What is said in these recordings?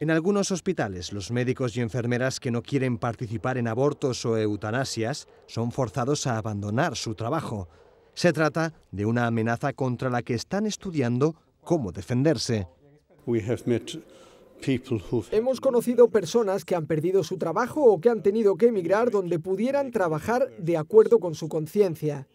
En algunos hospitales, los médicos y enfermeras que no quieren participar en abortos o eutanasias son forzados a abandonar su trabajo. Se trata de una amenaza contra la que están estudiando cómo defenderse. Hemos conocido personas que han perdido su trabajo o que han tenido que emigrar donde pudieran trabajar de acuerdo con su conciencia.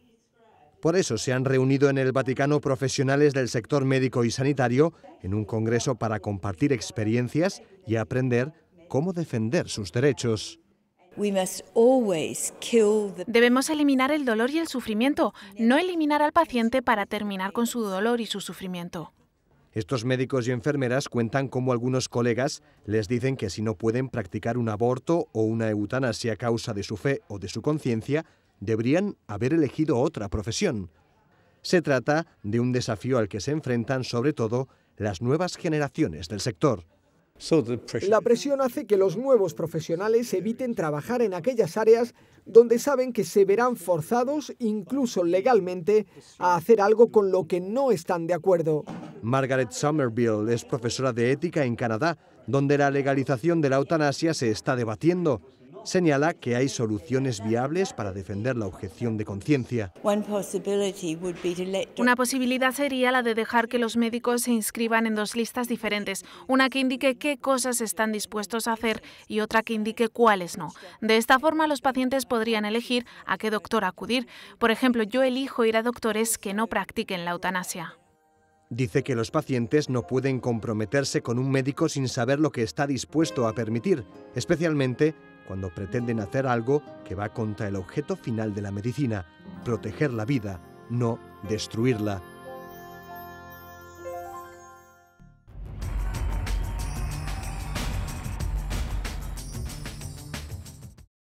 Por eso se han reunido en el Vaticano profesionales del sector médico y sanitario en un congreso para compartir experiencias y aprender cómo defender sus derechos. Debemos eliminar el dolor y el sufrimiento, no eliminar al paciente para terminar con su dolor y su sufrimiento. Estos médicos y enfermeras cuentan cómo algunos colegas les dicen que si no pueden practicar un aborto o una eutanasia a causa de su fe o de su conciencia, deberían haber elegido otra profesión. Se trata de un desafío al que se enfrentan sobre todo las nuevas generaciones del sector. La presión hace que los nuevos profesionales eviten trabajar en aquellas áreas donde saben que se verán forzados, incluso legalmente, a hacer algo con lo que no están de acuerdo. Margaret Somerville es profesora de ética en Canadá, donde la legalización de la eutanasia se está debatiendo señala que hay soluciones viables para defender la objeción de conciencia. Una posibilidad sería la de dejar que los médicos se inscriban en dos listas diferentes, una que indique qué cosas están dispuestos a hacer y otra que indique cuáles no. De esta forma los pacientes podrían elegir a qué doctor acudir. Por ejemplo, yo elijo ir a doctores que no practiquen la eutanasia. Dice que los pacientes no pueden comprometerse con un médico sin saber lo que está dispuesto a permitir, especialmente cuando pretenden hacer algo que va contra el objeto final de la medicina, proteger la vida, no destruirla.